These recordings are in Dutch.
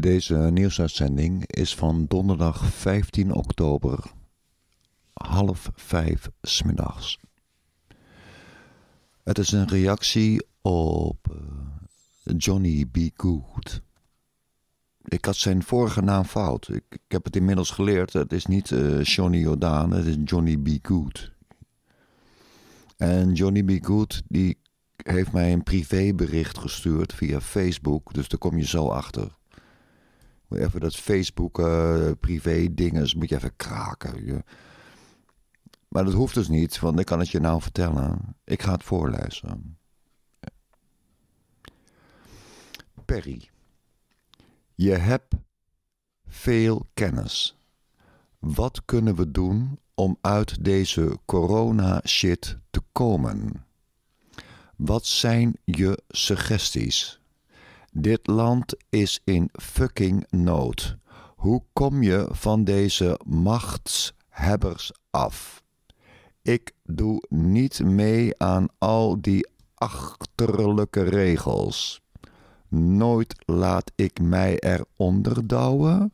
Deze nieuwsuitzending is van donderdag 15 oktober, half vijf smiddags. Het is een reactie op eh, Johnny B. Good. Ik had zijn vorige naam fout. Ik, heb het inmiddels geleerd. Het is niet uh, Johnny Jordaan, het is Johnny B. Good. En Johnny B. Good die heeft mij een privébericht gestuurd via Facebook. Dus daar kom je zo achter. Even dat Facebook eh, privé dinges moet je even kraken. Je. Maar dat hoeft dus niet, want ik kan het je nou vertellen. Ik ga het voorlezen. Perry, je hebt veel kennis. Wat kunnen we doen om uit deze corona-shit te komen? Wat zijn je suggesties? Dit land is in fucking nood. Hoe kom je van deze machtshebbers af? Ik doe niet mee aan al die achterlijke regels. Nooit laat ik mij eronder onderdouwen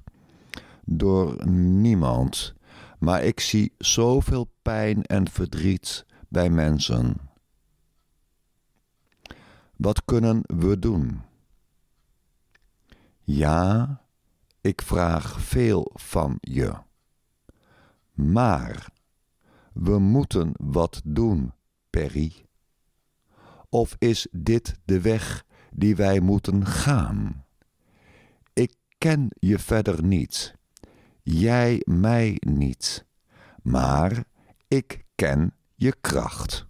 door niemand. Maar ik zie zoveel pijn en verdriet bij mensen. Wat kunnen we doen? Ja, ik vraag veel van je. Maar we moeten wat doen, Perry. Of is dit de weg die wij moeten gaan? Ik ken je verder niet, jij mij niet, maar ik ken je kracht.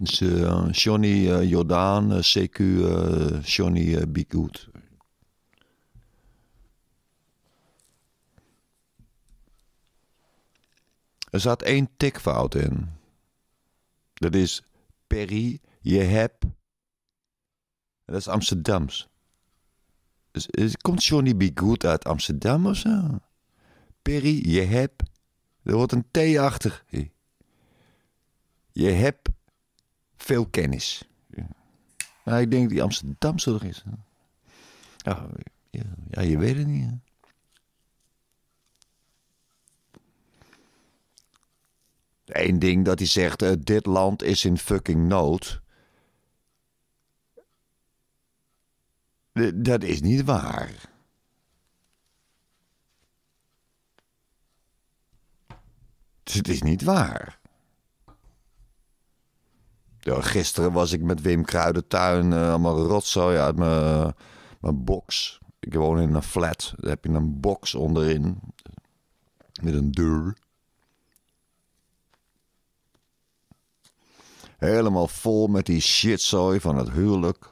Eh, Johnny eh, Jordaan, eh, CQ, Johnny Bigood. Er zat één tikfout in. Dat is Perry, je hebt. Dat is Amsterdams. Dus, komt Johnny B. Good uit Amsterdam of zo? Perry, je hebt. Er wordt een T achter. Je hebt veel kennis. Ja. Maar ik denk die Amsterdamse er is. Ja, ja, je weet het niet. Eén ding dat hij zegt: eh, dit land is in fucking nood. dat is niet waar. Het is niet waar. Ja, gisteren was ik met Wim Kruidentuin uh, eh, allemaal rotzooi uit mijn, eh, mijn box. Ik woon in een flat. Daar heb je een box onderin. Met een deur. Helemaal vol met die shitzooi van het huwelijk.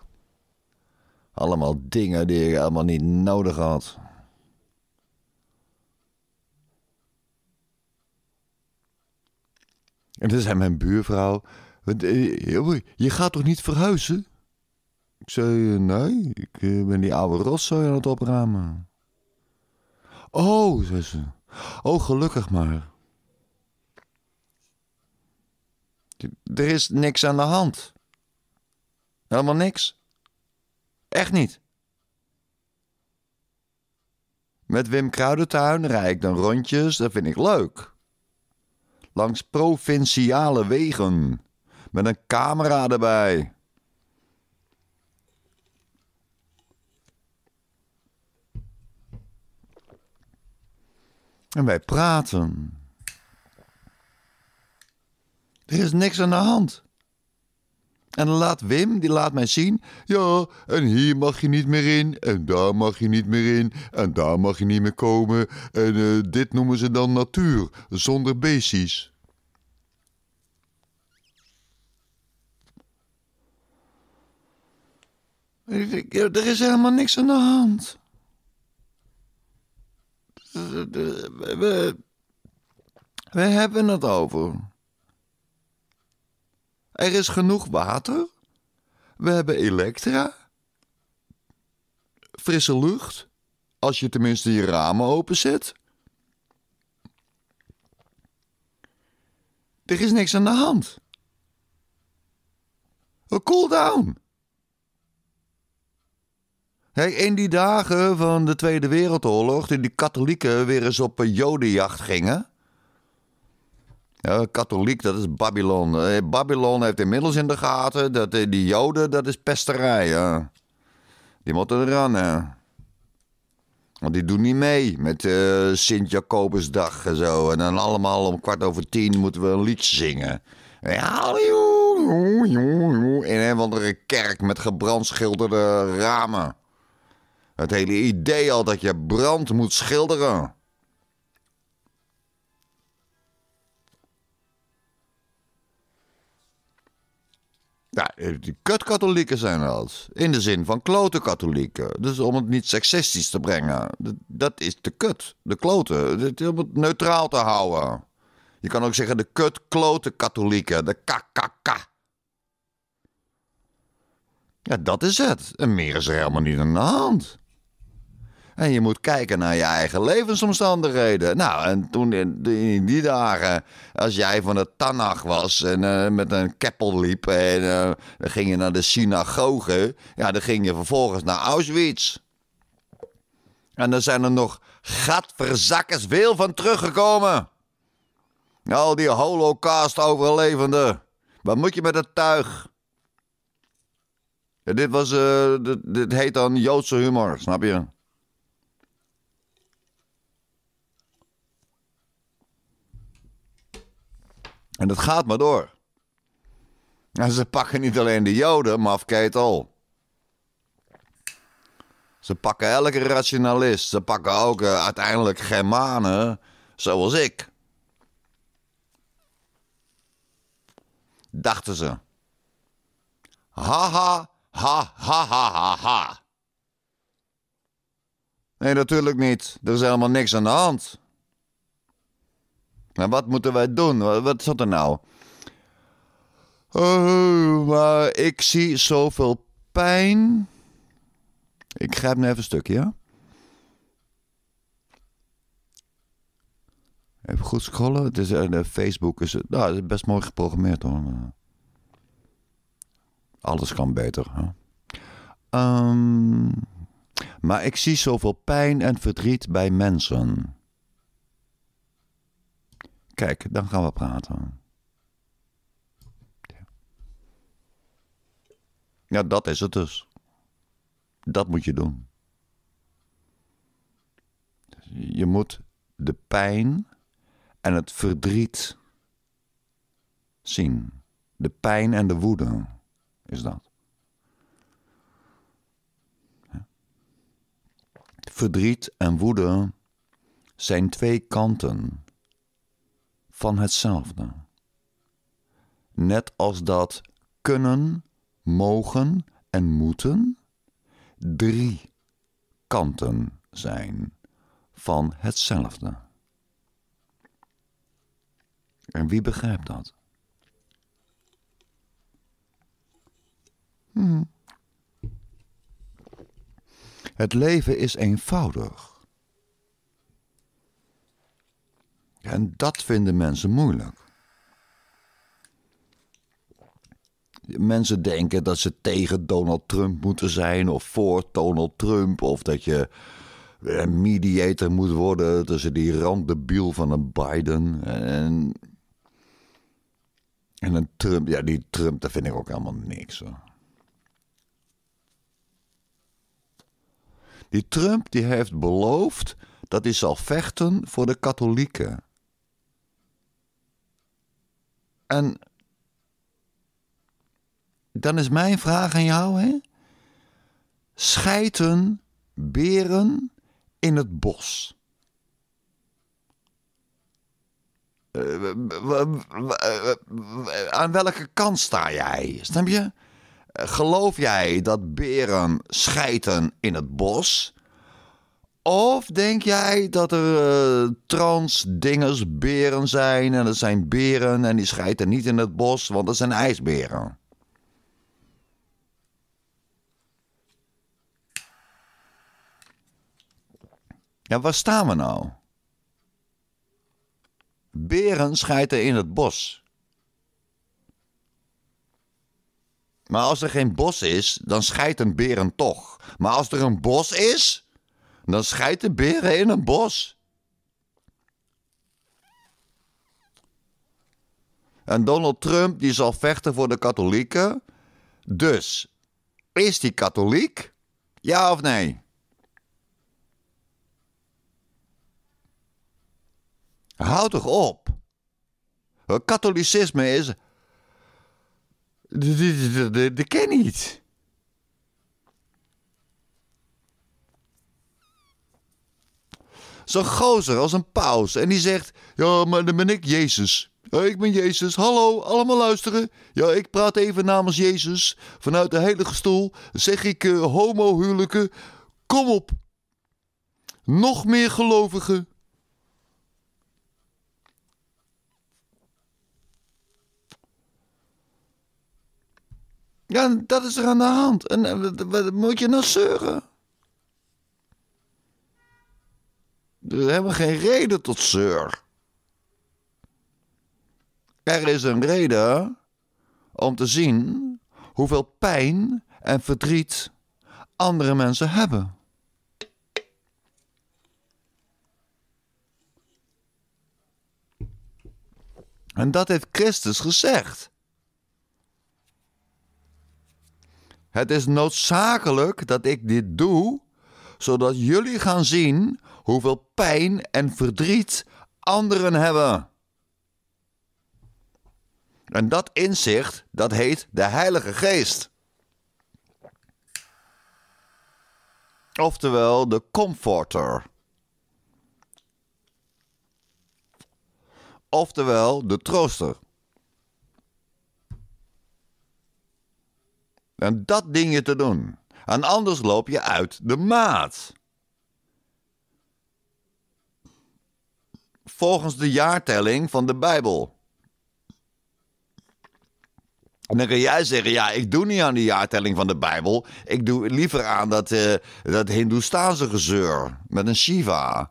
Allemaal dingen die ik helemaal niet nodig had. En toen zei mijn buurvrouw... Eh, Je gaat toch niet verhuizen? Ik zei, eh, nee, ik eh, ben die oude rotzooi aan het opruimen. Oh, zei ze. Oh, gelukkig maar. Er is niks aan de hand. Helemaal niks. Echt niet. Met Wim Kruidentuin rijd ik dan rondjes, dat vind ik leuk. Langs provinciale wegen. Met een camera erbij. En wij praten. Er is niks aan de hand. En dan laat Wim, die laat mij zien. Ja, en hier mag je niet meer in. En daar mag je niet meer in. En daar mag je niet meer komen. En eh, dit noemen ze dan natuur, zonder beestjes. Er is helemaal niks aan de hand. We, hebben het over. Er is genoeg water. We hebben elektra. Frisse lucht. Als je tenminste je ramen openzet. Er is niks aan de hand. Cool down. Hey, in die dagen van de Tweede Wereldoorlog, toen die katholieken weer eens op een jodenjacht gingen. Ja, katholiek, dat is Babylon. Eh, Babylon heeft inmiddels in de gaten dat eh, die joden, dat is pesterij. Ja. Die moeten eraan, hè. Want die doen niet mee met eh, Sint-Jacobusdag en zo. En dan allemaal om kwart over tien moeten we een liedje zingen. Ja, in een of andere kerk met gebrandschilderde ramen. Het hele idee al dat je brand moet schilderen. Ja, eh, die kutkatholieken zijn dat. In de zin van klote katholieken. Dus om het niet seksistisch te brengen. Dat is de kut. De klote. Om het neutraal te houden. Je kan ook zeggen de kut klote katholieken. De kakaka. Ja, dat is het. En meer is er helemaal niet aan de hand. En je moet kijken naar je eigen levensomstandigheden. Nou, en toen in, die dagen, als jij van de Tanach was en eh, met een keppel liep en eh, dan ging je naar de synagoge, ja, dan ging je vervolgens naar Auschwitz. En dan zijn er nog gatverzakkers veel van teruggekomen. Al die holocaust-overlevenden. Wat moet je met het tuig? dit, was, eh, dit heet dan Joodse humor, snap je? En dat gaat maar door. En ze pakken niet alleen de Joden, maar al. Ze pakken elke rationalist. Ze pakken ook eh, uiteindelijk Germanen, zoals ik. Dachten ze. Ha ha, ha, ha, ha, ha. Nee, natuurlijk niet. Er is helemaal niks aan de hand. Maar wat moeten wij doen? Wat, wat zat er nou? Oh, maar ik zie zoveel pijn. Ik grijp nu even een stukje, Even goed scrollen. Het is, uh, Facebook is, eh, nou, het best mooi geprogrammeerd hoor. Alles kan beter. Hè? Ehm, maar ik zie zoveel pijn en verdriet bij mensen. Kijk, dan gaan we praten. Ja. dat is het dus. Dat moet je doen. Je moet de pijn en het verdriet zien. De pijn en de woede is dat. Verdriet en woede zijn twee kanten van hetzelfde. Net als dat kunnen, mogen en moeten drie kanten zijn van hetzelfde. En wie begrijpt dat? Hmm. Het leven is eenvoudig. En dat vinden mensen moeilijk. Mensen denken dat ze tegen Donald Trump moeten zijn of voor Donald Trump of dat je een mediator moet worden tussen die randdebiel van een Biden en, en een Trump. Ja, die Trump, daar vind ik ook helemaal niks. Die Trump die heeft beloofd dat hij zal vechten voor de katholieken. En dan is mijn vraag aan jou, hè? Schijten beren in het bos? Eh, aan welke kant sta jij? Snap je? Geloof jij dat beren schijten in het bos? Of denk jij dat er eh, trans dingers beren zijn en dat zijn beren en die schijten niet in het bos, want dat zijn ijsberen? Ja, waar staan we nou? Beren schijten in het bos. Maar als er geen bos is, dan schijt een beren toch. Maar als er een bos is, dan scheidt de beren in een bos. En Donald Trump die zal vechten voor de katholieken. Dus, is die katholiek? Ja of nee? Houd toch op. katholicisme is. Dat ken niet. zo gozer als een paus. En die zegt: Ja, maar dan ben ik Jezus. Ja, ik ben Jezus. Hallo, allemaal luisteren. Ja, ik praat even namens Jezus. Vanuit de Heilige Stoel zeg ik uh, eh, homohuwelijken. Kom op. Nog meer gelovigen. Ja, dat is er aan de hand. En, eh, wat moet je nou zeuren? We hebben geen reden tot zeur. Er is een reden om te zien hoeveel pijn en verdriet andere mensen hebben. En dat heeft Christus gezegd. Het is noodzakelijk dat ik dit doe, zodat jullie gaan zien hoeveel pijn en verdriet anderen hebben. En dat inzicht, dat heet de Heilige Geest. Oftewel de comforter. Oftewel de trooster. En dat ding je te doen. En anders loop je uit de maat. volgens de jaartelling van de Bijbel. En dan kun jij zeggen, ja, ik doe niet aan de jaartelling van de Bijbel. Ik doe liever aan dat, uh, dat Hindoestaanse gezeur met een Shiva.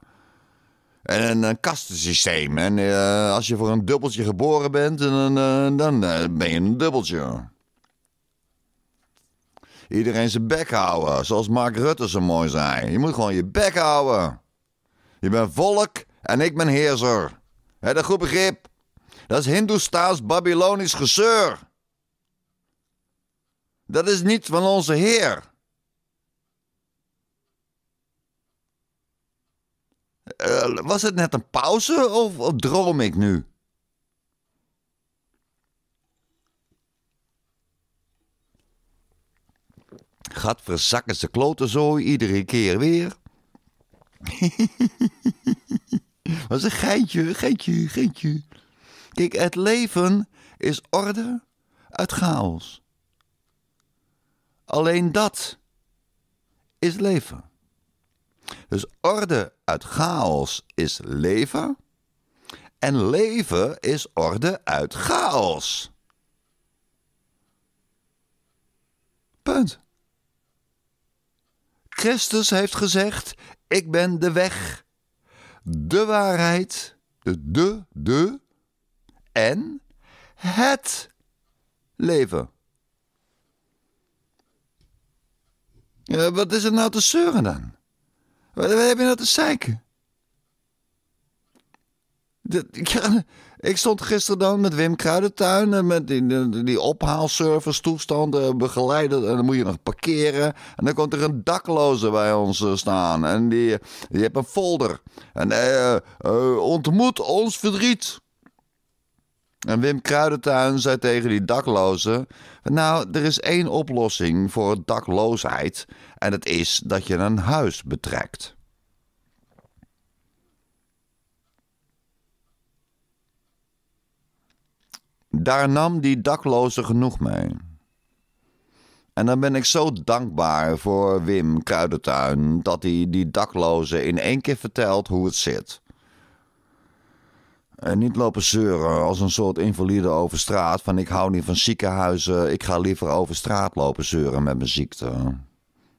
En een, eh, kastensysteem. En eh, als je voor een dubbeltje geboren bent, dan, dan ben je een dubbeltje. Iedereen zijn bek houden, zoals Mark Rutte zo mooi zei. Je moet gewoon je bek houden. Je bent volk en ik ben heerser. Heb dat goed begrip? Dat is Hindoestaans-Babylonisch gezeur. Dat is niet van onze Heer. Eh, was het net een pauze of, droom ik nu? Gaat verzakken ze kloten zo iedere keer weer. was een geintje, geintje, geintje. Kijk, het leven is orde uit chaos. Alleen dat is leven. Dus orde uit chaos is leven. En leven is orde uit chaos. Punt. Christus heeft gezegd: Ik ben de weg, de waarheid, de de, de en het leven. wat is er nou te zeuren dan? Wat, wat heb je nou te zeiken? Dat, ja, ik stond gisteren dan met Wim Kruidentuin eh, met die, die, die ophaalservice toestanden eh, begeleiden. En dan moet je nog parkeren. En dan komt er een dakloze bij ons eh, staan. En die, die heeft een folder. En uh, ontmoet ons verdriet. En Wim Kruidentuin zei tegen die dakloze Nou, er is één oplossing voor dakloosheid. En dat is dat je een huis betrekt. Daar nam die dakloze genoeg mee. En dan ben ik zo dankbaar voor Wim Kruidentuin dat hij die dakloze in één keer vertelt hoe het zit. En niet lopen zeuren als een soort invalide over straat. Van ik hou niet van ziekenhuizen, ik ga liever over straat lopen zeuren met mijn ziekte.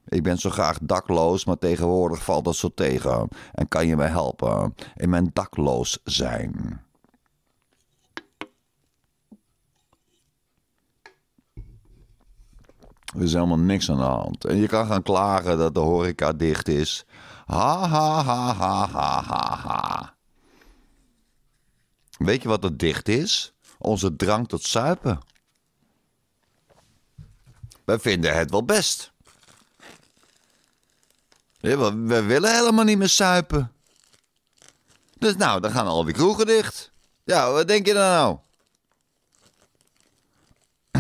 Ik ben zo graag dakloos, maar tegenwoordig valt dat zo tegen. En kan je me helpen in mijn dakloos zijn? Er is helemaal niks aan de hand. En je kan gaan klagen dat de horeca dicht is. Ha ha ha ha ha ha Weet je wat er dicht is? Onze drang tot zuipen. Wij vinden het wel best. We willen helemaal niet meer suipen. Dus nou, dan gaan al die kroegen dicht. Ja, wat denk je dan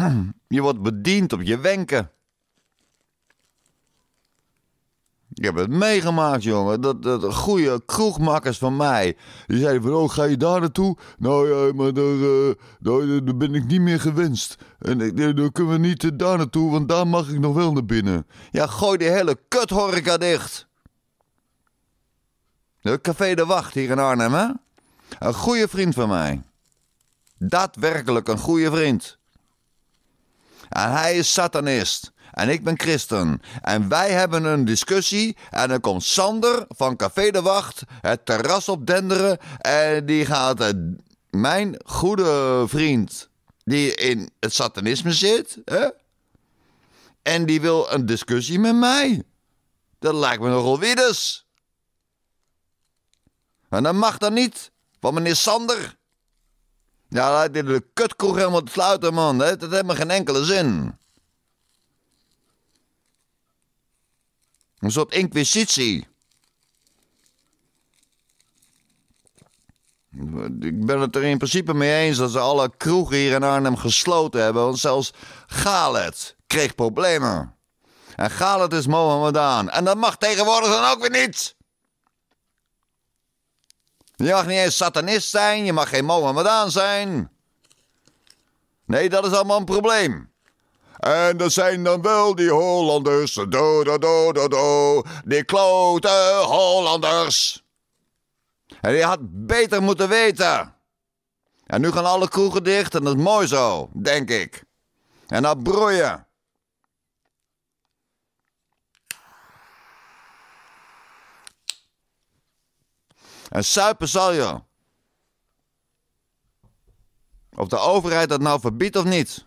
nou? Je wordt bediend op je wenken. Je hebt het meegemaakt, jongen. Dat, dat goede kroegmakkers van mij. Die zeiden van, oh, ga je daar naartoe? Nou ja, maar daar, eh, daar, daar ben ik niet meer gewenst. En eh, daar, kunnen we niet eh, daar naartoe, want daar mag ik nog wel naar binnen. Ja, gooi die hele kuthorka dicht. De Café de Wacht hier in Arnhem, hè? Een goede vriend van mij. Daadwerkelijk een goede vriend. En hij is satanist. En ik ben christen. En wij hebben een discussie. En dan komt Sander van Café de Wacht het terras op denderen. En die gaat mijn goede vriend, die in het satanisme zit. Hè? En die wil een discussie met mij. Dat lijkt me nogal wieders. En dat mag dan niet. Van meneer Sander. Ja, laat dit de kutkroeg helemaal te sluiten, man. Dat, heeft me geen enkele zin. Een soort inquisitie. Ik ben het er in principe mee eens dat ze alle kroegen hier in Arnhem gesloten hebben. Want zelfs Galet kreeg problemen. En Galet is Mohammedaan. En dat mag tegenwoordig dan ook weer niet. Je mag niet eens satanist zijn, je mag geen Mohammedaan zijn. Nee, dat is allemaal een probleem. En er zijn dan wel die Hollanders, do do do do do, die klote Hollanders. En die had beter moeten weten. En nu gaan alle kroegen dicht en dat is mooi zo, denk ik. En dat nou broeien. En suipen zal Of de overheid dat nou verbiedt of niet.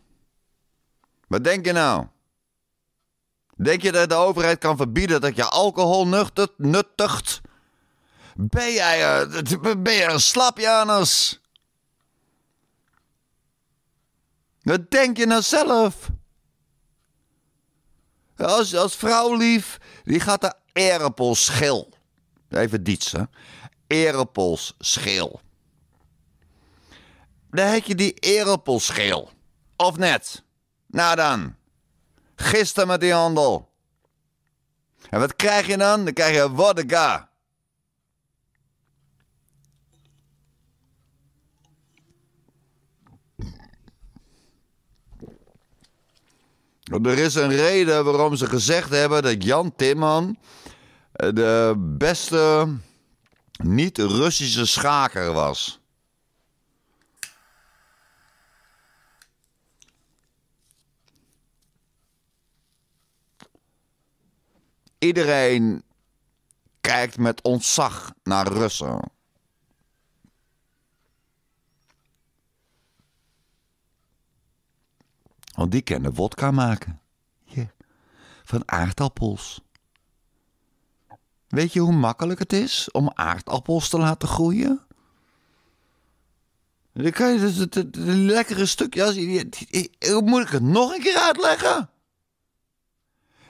Wat denk je nou? Denk je dat de overheid kan verbieden dat je alcohol nuchtert, nuttigt? Ben jij, eh, ben je een slapjanus? Wat denk je nou zelf? Als, als vrouw lief, die gaat de Erepel schil. Even dietsen erepelschil. Daar heb je die erepelschil. Of net? Nou dan. Gisteren met die handel. En wat krijg je dan? Dan krijg je vodka. Er is een reden waarom ze gezegd hebben dat Jan Timman eh, de beste niet Russische schaker was. Iedereen kijkt met ontzag naar Russen. Want die kennen wodka maken. Van aardappels. Weet je hoe makkelijk het is om aardappels te laten groeien? Dan kan je dus het, het, lekkere stukje. Als, moet ik het nog een keer uitleggen?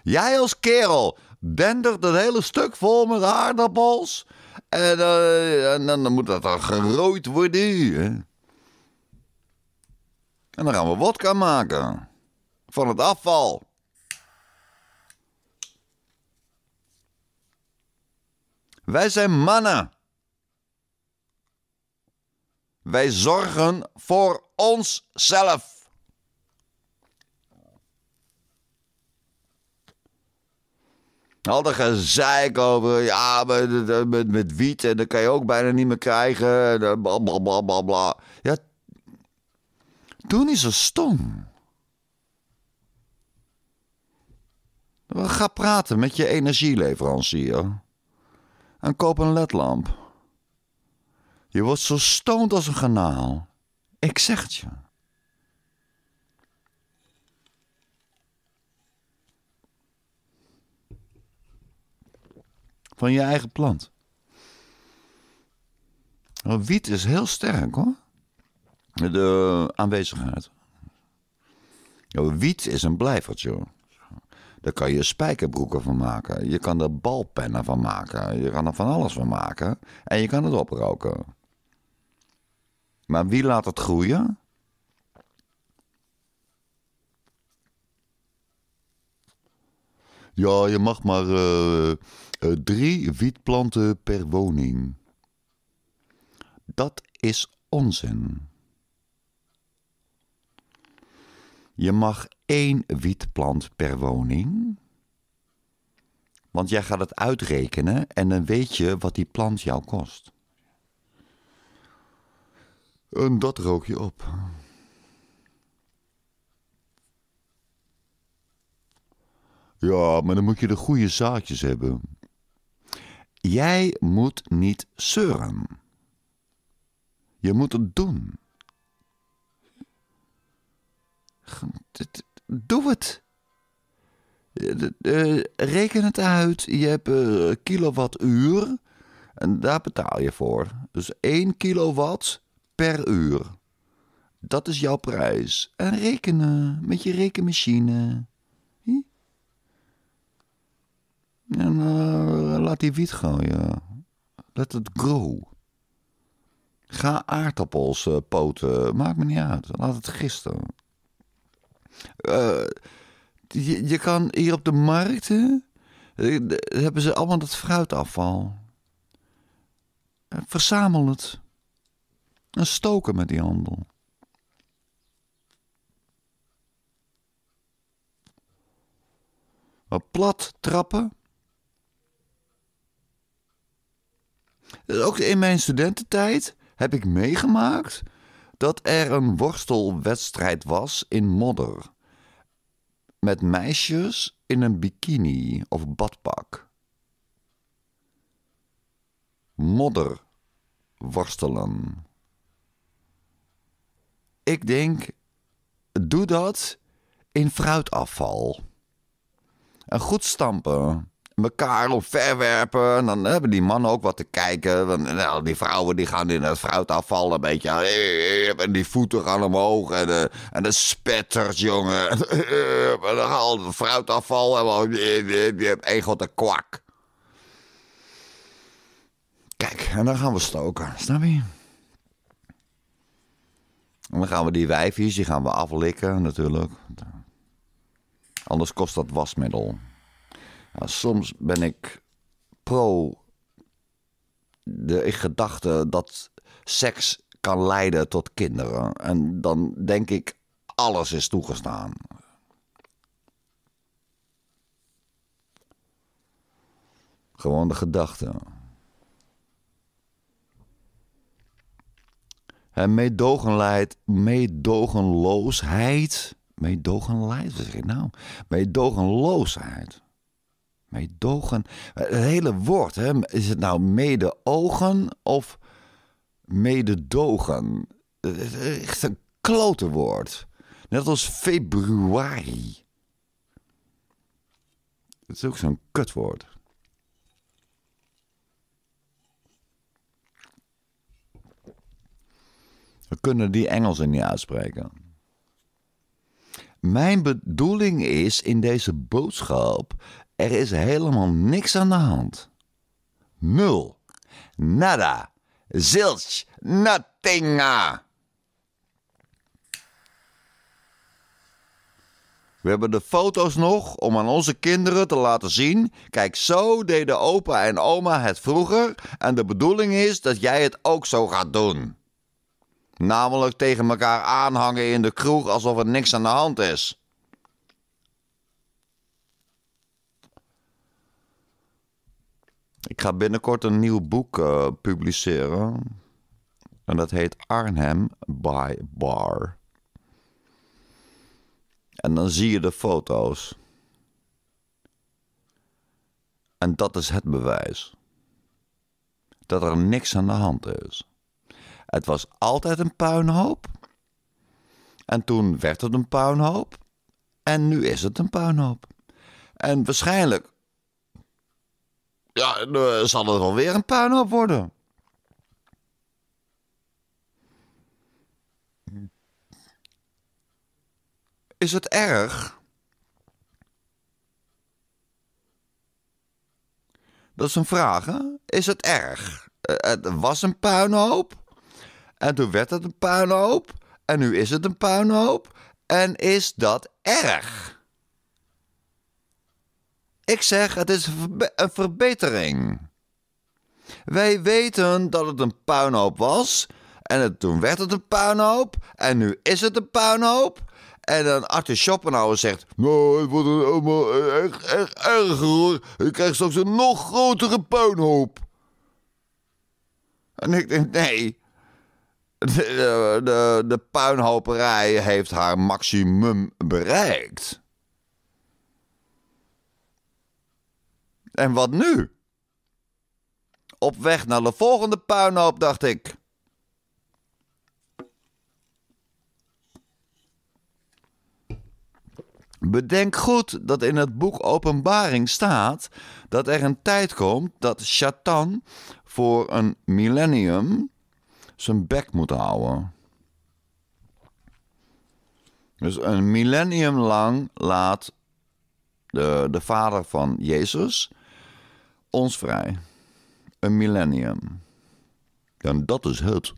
Jij als kerel dendert dat hele stuk vol met aardappels. En, eh, dan moet dat dan gerooid worden. En dan gaan we wodka maken. Van het afval. Wij zijn mannen. Wij zorgen voor onszelf. Al dat gezeik over, ja, met, met, met wiet en dat kan je ook bijna niet meer krijgen. Eh, bla bla bla bla. Ja, doe niet zo stom. Ga praten met je energieleverancier en koop een ledlamp. Je wordt zo stoont als een kanaal. Ik zeg het je. Van je eigen plant. Nou, wiet is heel sterk hoor. De aanwezigheid. Nou, wiet is een blijvertje hoor. Daar kan je spijkerbroeken van maken. Je kan er balpennen van maken. Je kan er van alles van maken. En je kan het oproken. Maar wie laat het groeien? Ja, je mag maar eh, eh, drie wietplanten per woning. Dat is onzin. Je mag één wietplant per woning. Want jij gaat het uitrekenen en dan weet je wat die plant jou kost. En dat rook je op. Ja, maar dan moet je de goede zaadjes hebben. Jij moet niet zeuren. Je moet het doen. Het Doe het. Eh, eh, reken het uit. Je hebt uh, kilowattuur. En daar betaal je voor. Dus 1 kilowatt per uur. Dat is jouw prijs. En rekenen met je rekenmachine. En laat die wiet gooien. Let het grow. Ga aardappels poten. Maakt me niet uit. Laat het gisteren. Eh, je, kan hier op de markten. Eh, hebben ze allemaal dat fruitafval. Eh, verzamel het. En stoken met die handel. Wat plat trappen. Ook in mijn studententijd heb ik meegemaakt dat er een worstelwedstrijd was in modder. Met meisjes in een bikini of badpak. Modder worstelen. Ik denk, doe dat in fruitafval. Een goed stampen mekaar op verwerpen. En dan hebben die mannen ook wat te kijken. Want, nou, die vrouwen die gaan in het fruitafval een beetje. Eh, eh, eh, en die voeten gaan omhoog. En de, en spetters, jongen. En dan gaan het fruitafval. En één god kwak. Kijk, en dan gaan we stoken. Snap je? En dan gaan we die wijfjes, die gaan we aflikken natuurlijk. Anders kost dat wasmiddel soms ben ik pro de gedachte dat seks kan leiden tot kinderen. En dan denk ik, alles is toegestaan. Gewoon de gedachte. En meedogenloosheid, meedogenloosheid, zeg ik nou? Meedogenloosheid. Meedogen. Het hele woord, hè? is het nou mede-ogen of mededogen? Het is echt een klote woord. Net als februari. Het is ook zo'n kutwoord. We kunnen die Engelsen niet uitspreken. Mijn bedoeling is in deze boodschap er is helemaal niks aan de hand. Nul. Nada. Zilch. Nothinga. We hebben de foto's nog om aan onze kinderen te laten zien. Kijk, zo deden opa en oma het vroeger. En de bedoeling is dat jij het ook zo gaat doen. Namelijk tegen elkaar aanhangen in de kroeg alsof er niks aan de hand is. Ik ga binnenkort een nieuw boek eh, publiceren. En dat heet Arnhem by Bar. En dan zie je de foto's. En dat is het bewijs. Dat er niks aan de hand is. Het was altijd een puinhoop. En toen werd het een puinhoop. En nu is het een puinhoop. En waarschijnlijk ja, dan eh, zal er wel weer een puinhoop worden. Is het erg? Dat is een vraag, hè? Is het erg? Eh, het was een puinhoop. En toen werd het een puinhoop. En nu is het een puinhoop. En is dat erg? Ik zeg, het is een verbetering. Wij weten dat het een puinhoop was. En toen werd het een puinhoop. En nu is het een puinhoop. En dan Arthur Schopenhauer zegt... Nou, het wordt allemaal echt erg erger hoor. Je krijgt straks een nog grotere puinhoop. En ik denk, nee. De, de, de puinhoperij heeft haar maximum bereikt. En wat nu? Op weg naar de volgende puinhoop, dacht ik. Bedenk goed dat in het boek Openbaring staat dat er een tijd komt dat Satan voor een millennium zijn bek moet houden. Dus een millennium lang laat de, de vader van Jezus ons vrij. Een millennium. En dat is het.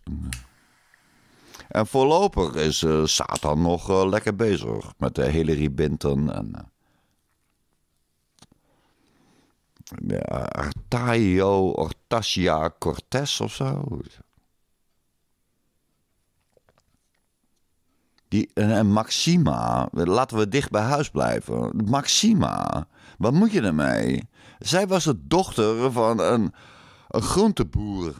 En voorlopig is eh, Satan nog eh, lekker bezig met de eh, hele Binton en. Uh, Artaio Ortasia Cortes of zo. Die, en Maxima, laten we dicht bij huis blijven. Maxima, wat moet je ermee? Zij was de dochter van een, een groenteboer.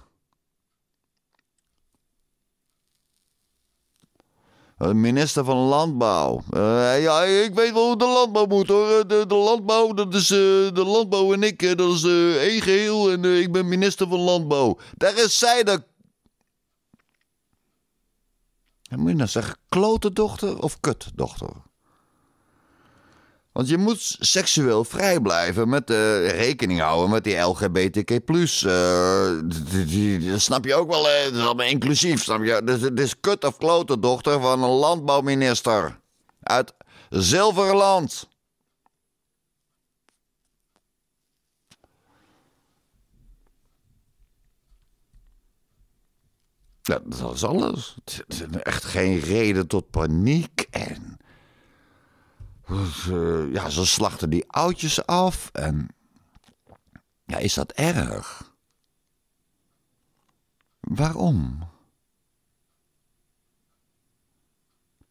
Minister van Landbouw. Eh, ja, ik weet wel hoe de landbouw moet hoor. Eh, de, de landbouw, dat is, eh, de landbouw en ik, dat is uh, één geheel. En ik ben minister van Landbouw. Daar is zij de... En moet je nou zeggen, klote dochter of kutdochter? Want je moet seksueel vrij blijven met uh, rekening houden met die LGBTQ. Eh, snap je ook wel? dat is inclusief, snap je? Dus het is kut of klotendochter dochter van een landbouwminister uit Zilverland. dat is alles. Echt geen reden tot paniek en eh, ja, ze slachten die oudjes af. En ja, is dat erg? Waarom?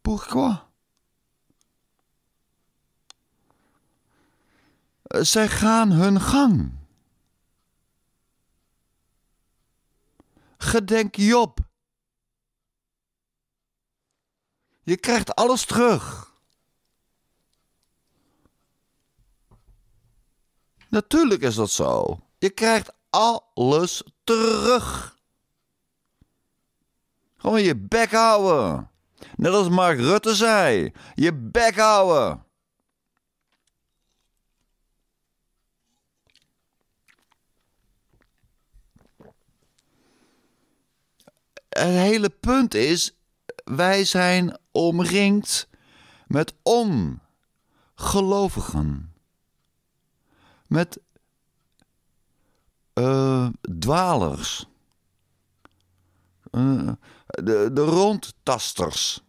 Pourquoi? Eh, zij gaan hun gang. Gedenk Job. Je krijgt alles terug. Natuurlijk is dat zo. Je krijgt alles terug. Gewoon je bek houden. Net als Mark Rutte zei: je bek houden. Het hele punt is: wij zijn omringd met ongelovigen met eh, dwalers. Eh, de, de rondtasters.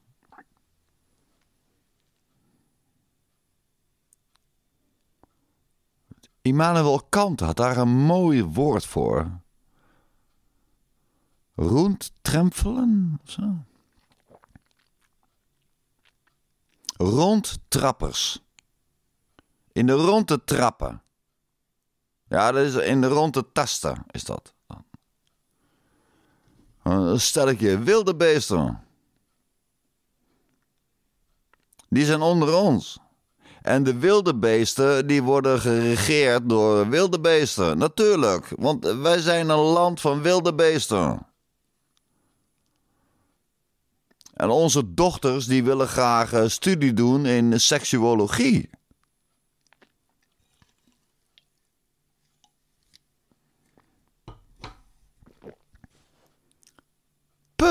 Immanuel Kant had daar een mooi woord voor. Rondtrempelen of zo. Rondtrappers. In de rondte trappen. Ja, dat is in de rond de tasten is dat. Een stelletje wilde beesten. Die zijn onder ons. En de wilde beesten die worden geregeerd door wilde beesten. Natuurlijk, want wij zijn een land van wilde beesten. En onze dochters die willen graag eh, studie doen in seksuologie.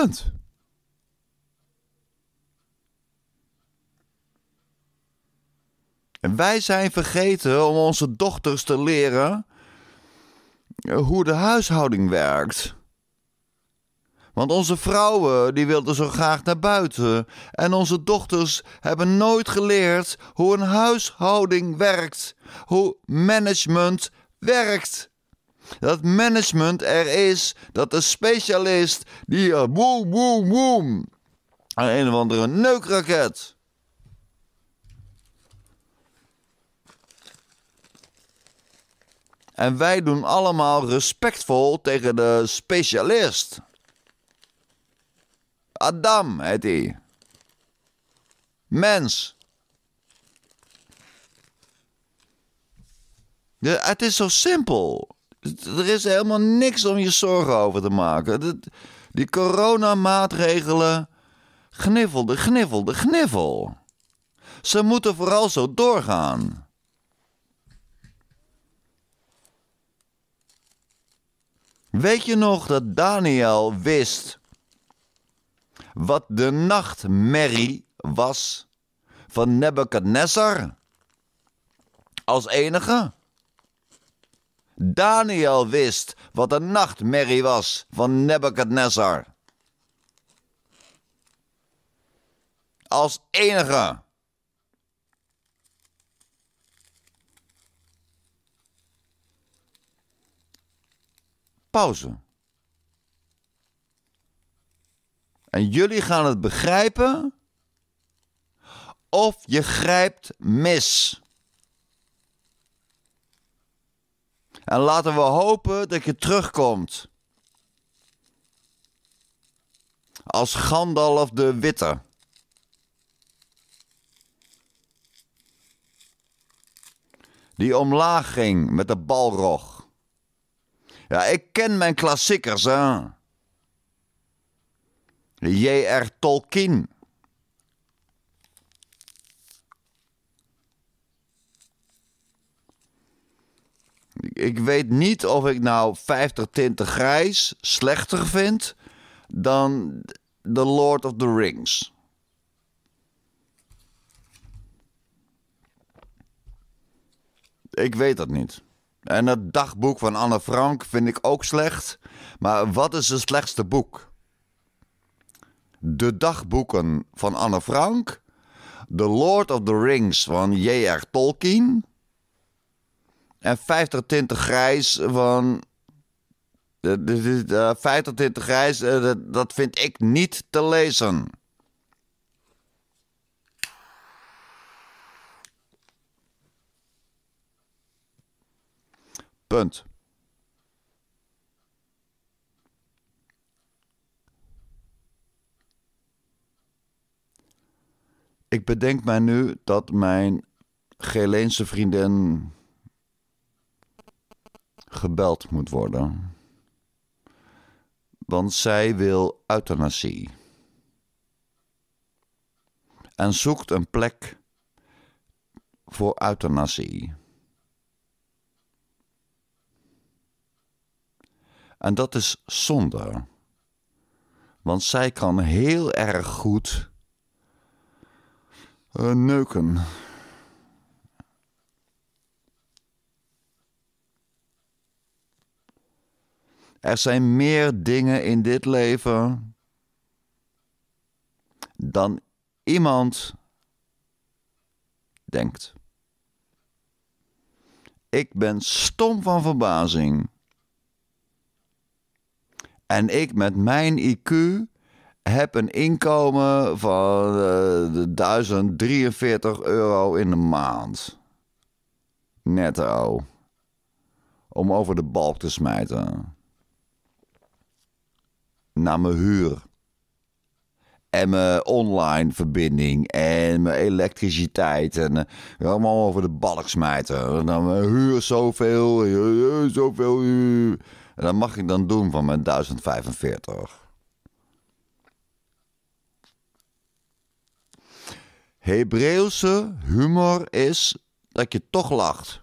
Punt. En wij zijn vergeten om onze dochters te leren eh, hoe de huishouding werkt. Want onze vrouwen die wilden zo graag naar buiten en onze dochters hebben nooit geleerd hoe een huishouding werkt, hoe management werkt. Dat management er is, dat de specialist die eh, boem woem, woem, woem, aan een of andere neukraket. En wij doen allemaal respectvol tegen de specialist. Adam heet hij. Mens. het is zo simpel. Er is helemaal niks om je zorgen over te maken. Die coronamaatregelen. gniffelden, gniffelden, gniffel, Ze moeten vooral zo doorgaan. Weet je nog dat Daniel wist wat de nachtmerrie was van Nebukadnessar? Als enige? Daniel wist wat een nachtmerrie was van Nebukadnezar. Als enige. Pauze. En jullie gaan het begrijpen of je grijpt mis. En laten we hopen dat je terugkomt. Als Gandalf de Witte. Die omlaag ging met de balrog. Ja, ik ken mijn klassiekers, hè. J.R. Tolkien. ik weet niet of ik nou 50 tinten grijs slechter vind dan The Lord of the Rings. Ik weet dat niet. En het dagboek van Anne Frank vind ik ook slecht. Maar wat is het slechtste boek? De dagboeken van Anne Frank. The Lord of the Rings van J.R. Tolkien. En 50 tinten grijs van... 50 eh, eh, tinten grijs, eh, dat vind ik niet te lezen. Punt. Ik bedenk mij nu dat mijn Geleense vriendin gebeld moet worden. Want zij wil euthanasie. En zoekt een plek voor euthanasie. En dat is zonde. Want zij kan heel erg goed eh, neuken. Er zijn meer dingen in dit leven dan iemand denkt. Ik ben stom van verbazing. En ik met mijn IQ heb een inkomen van uh, eh, 1043 euro in de maand. Netto. Om over de balk te smijten naar mijn huur. En mijn online verbinding en mijn elektriciteit. En uh, allemaal over de balk smijten. dan mijn eh, huur zoveel, zoveel. En dat mag ik dan doen van mijn 1045. Hebreeuwse humor is dat je toch lacht.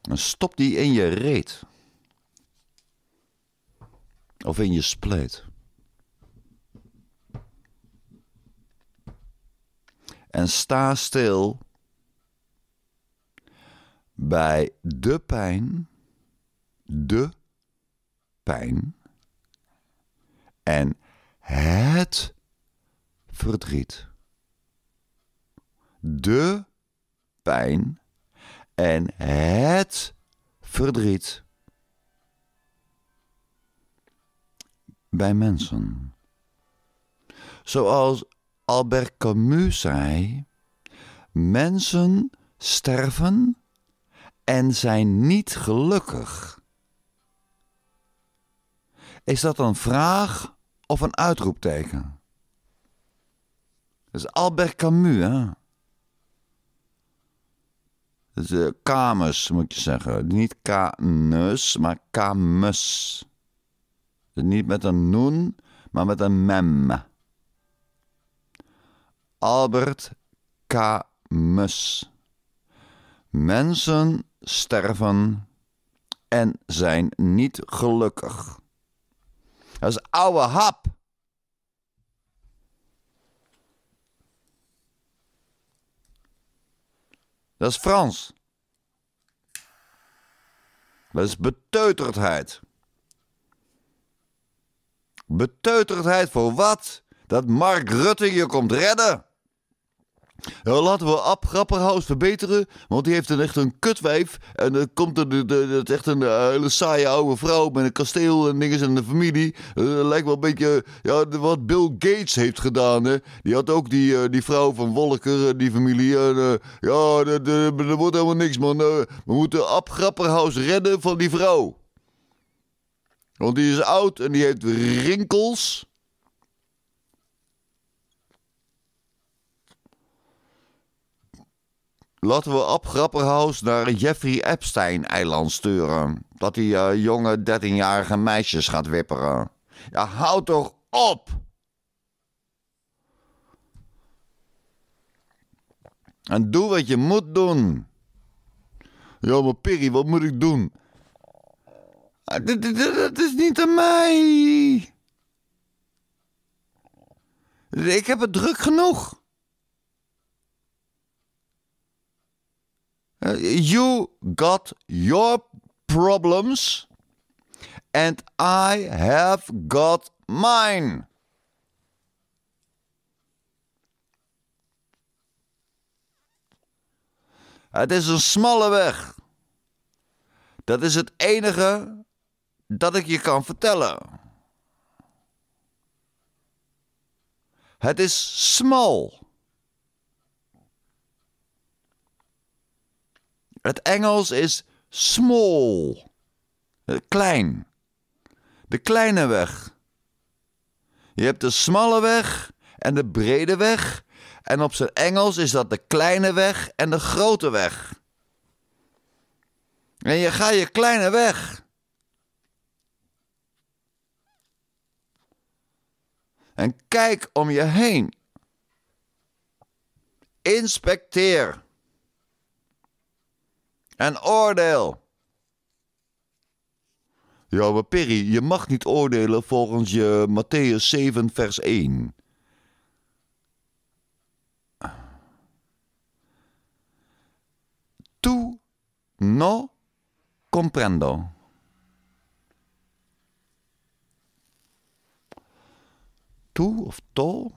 Dan stop die in je reet. Of in je spleet. En sta stil bij de pijn, de pijn en het verdriet. De pijn en het verdriet. bij mensen. Zoals Albert Camus zei: mensen sterven en zijn niet gelukkig. Is dat een vraag of een uitroepteken? Dat is Albert Camus, hè? Dat is, eh, Camus, moet je zeggen. Niet Canus, maar Camus. Dus niet met een noen, maar met een mem. Albert Camus. Mensen sterven en zijn niet gelukkig. Dat is ouwe hap. Dat is Frans. Dat is beteuterdheid. Beteuterdheid voor wat? Dat Mark Rutte je komt redden? Nou, laten we Ab Grapperhaus verbeteren, want die heeft een, echt een kutwijf. En dat komt er de, is echt een eh, hele saaie oude vrouw met een kasteel en dingen en de familie. Uh, lijkt wel een beetje ja, wat Bill Gates heeft gedaan. Hè. Die had ook die, eh, die vrouw van Wolker, die familie. ja, er wordt helemaal niks, man. we moeten Ab Grapperhaus redden van die vrouw. Want die is oud en die heeft rinkels. Laten we op naar Jeffrey Epstein-eiland sturen. Dat die eh, jonge 13-jarige meisjes gaat wipperen. Ja, houd toch op! En doe wat je moet doen. Ja, maar wat moet ik doen? Ah, Dat is niet aan mij. Ik heb het druk genoeg. Eh, you got your problems and I have got mine. Het is een smalle weg. Dat is het enige dat ik je kan vertellen. Het is smal. Het Engels is small. Klein. De kleine weg. Je hebt de smalle weg en de brede weg. En op zijn Engels is dat de kleine weg en de grote weg. En je gaat je kleine weg. en kijk om je heen. Inspecteer en oordeel. Ja, maar Perry, je mag niet oordelen volgens je Matthäus 7, vers 1. Tu no comprendo. To of tol.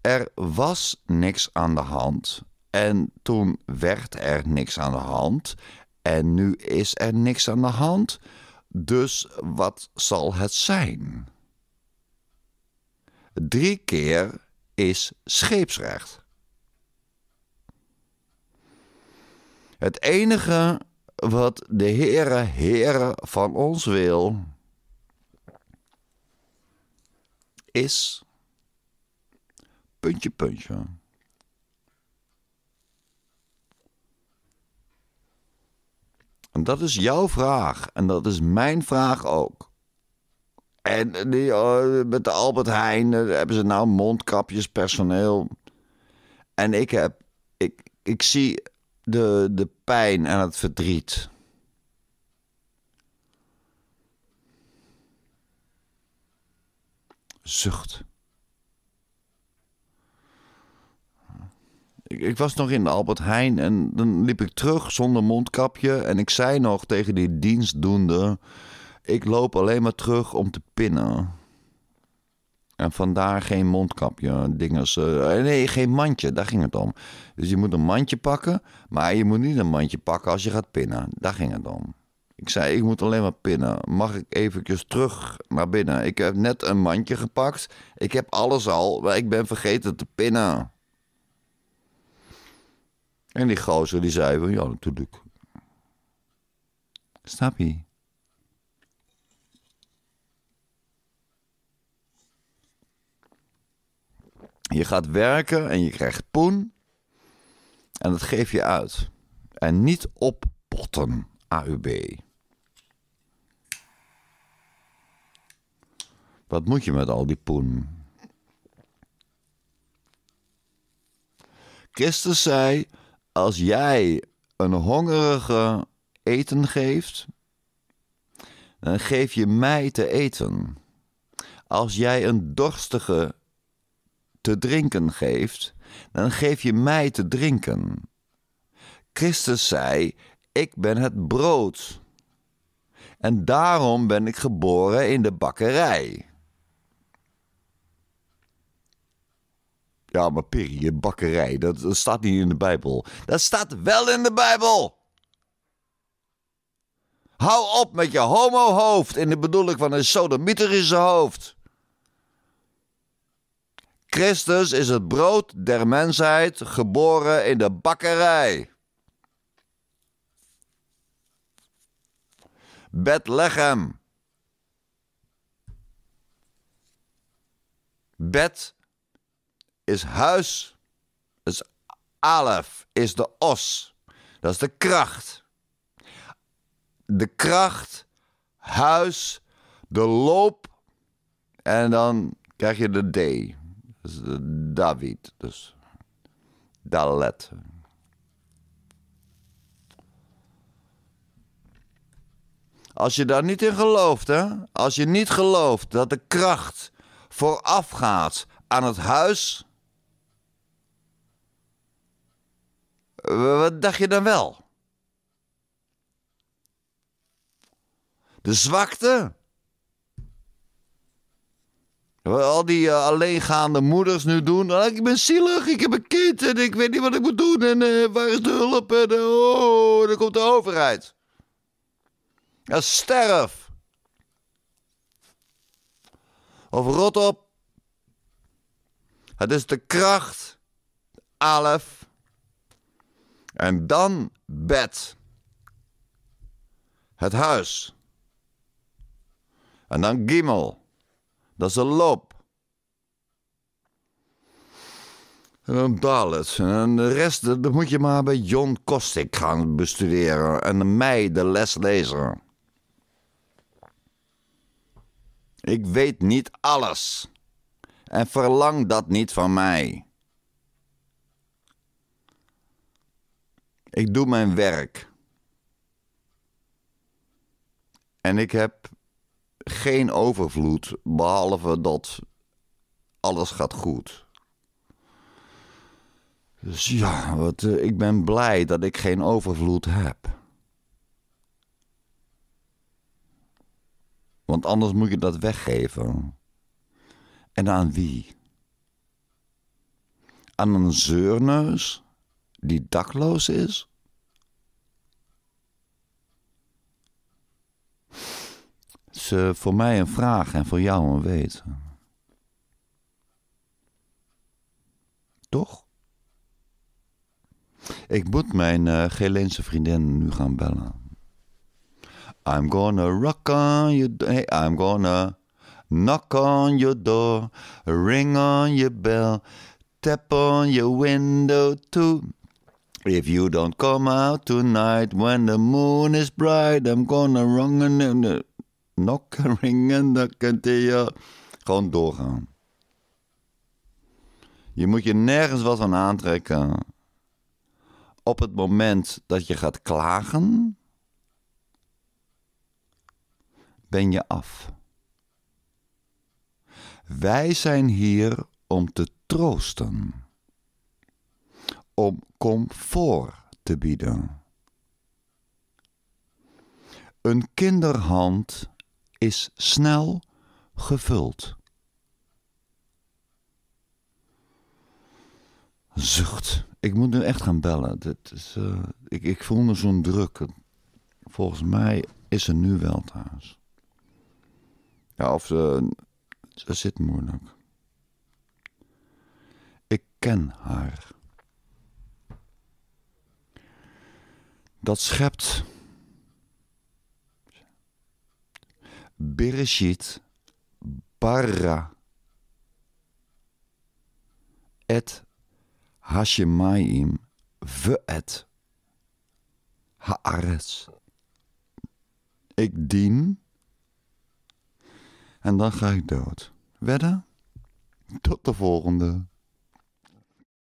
Er was niks aan de hand. En toen werd er niks aan de hand. En nu is er niks aan de hand. Dus wat zal het zijn? Drie keer is scheepsrecht. Het enige wat de Heere, Heere van ons wil, is. Puntje, puntje. En dat is jouw vraag. En dat is mijn vraag ook. En eh, die, eh, met de Albert Heijn eh, hebben ze nou mondkapjes, personeel. En ik heb. Ik, ik zie de, de pijn en het verdriet. Zucht. Ik, ik, was nog in de Albert Heijn en dan liep ik terug zonder mondkapje. En ik zei nog tegen die dienstdoende: Ik loop alleen maar terug om te pinnen. En vandaar geen mondkapje, dingen eh, nee, geen mandje, daar ging het om. Dus je moet een mandje pakken, maar je moet niet een mandje pakken als je gaat pinnen. Daar ging het om. Ik zei, ik moet alleen maar pinnen. Mag ik eventjes terug naar binnen? Ik heb net een mandje gepakt. Ik heb alles al, maar ik ben vergeten te pinnen. En die gozer die zei van, ja natuurlijk. Snap je? Je gaat werken en je krijgt poen. En dat geef je uit. En niet oppotten, AUB. Wat moet je met al die poen? Christus zei: Als jij een hongerige eten geeft, dan geef je mij te eten. Als jij een dorstige te drinken geeft, dan geef je mij te drinken. Christus zei: Ik ben het brood. En daarom ben ik geboren in de bakkerij. Ja, maar Piri, bakkerij, dat, staat niet in de Bijbel. Dat staat wel in de Bijbel! Hou op met je homo-hoofd en de bedoeling van een sodomiter hoofd. Christus is het brood der mensheid, geboren in de bakkerij. Bethlehem. Bet is huis. Dus Alef is de os. Dat is de kracht. De kracht, huis, de loop. En dan krijg je de D. Dus, eh, David, dus Dalet. Als je daar niet in gelooft, hè? als je niet gelooft dat de kracht voorafgaat aan het huis. Eh, wat dacht je dan wel? De zwakte al die eh, alleengaande moeders nu doen. Ah, ik ben zielig, ik heb een kind en ik weet niet wat ik moet doen. En eh, waar is de hulp? En eh, oh, dan komt de overheid. Ja, sterf. Of rot op. Het is de kracht. Alef. En dan bed. Het huis. En dan gimmel. Dat is een loop. En ballet. En de rest dat moet je maar bij John Kostik gaan bestuderen. En mij de les lezen. Ik weet niet alles. En verlang dat niet van mij. Ik doe mijn werk. En ik heb geen overvloed, behalve dat alles gaat goed. Dus ja, wat, eh, ik ben blij dat ik geen overvloed heb. Want anders moet je dat weggeven. En aan wie? Aan een zeurneus die dakloos is? is voor mij een vraag en voor jou een weten. Toch? Ik moet mijn uh, vriendin nu gaan bellen. I'm gonna rock on your hey, I'm gonna knock on your door, ring on your bell, tap on your window too. If you don't come out tonight when the moon is bright, I'm gonna run and nokken ringen, dan kunt je gewoon doorgaan. Je moet je nergens wat van aantrekken. Op het moment dat je gaat klagen, ben je af. Wij zijn hier om te troosten, om comfort te bieden. Een kinderhand is snel gevuld. Zucht. Ik moet nu echt gaan bellen. Dit is, eh, ik, ik voel me zo'n druk. Volgens mij is ze nu wel thuis. Ja, of ze, eh, ze zit moeilijk. Ik ken haar. Dat schept Bereshit para et Hashemaim ve'et haares. Ik dien en dan ga ik dood. Wedden? Tot de volgende.